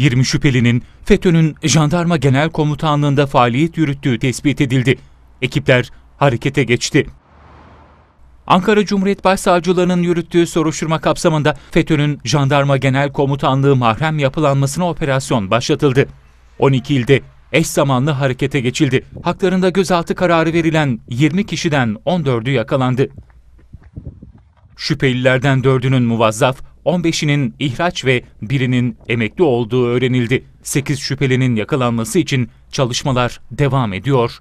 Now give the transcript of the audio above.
20 şüphelinin FETÖ'nün Jandarma Genel Komutanlığı'nda faaliyet yürüttüğü tespit edildi. Ekipler harekete geçti. Ankara Cumhuriyet Başsavcılığı'nın yürüttüğü soruşturma kapsamında FETÖ'nün Jandarma Genel Komutanlığı mahrem yapılanmasına operasyon başlatıldı. 12 ilde eş zamanlı harekete geçildi. Haklarında gözaltı kararı verilen 20 kişiden 14'ü yakalandı. Şüphelilerden 4'ünün muvazzaf, 15'inin ihraç ve birinin emekli olduğu öğrenildi. 8 şüphelinin yakalanması için çalışmalar devam ediyor.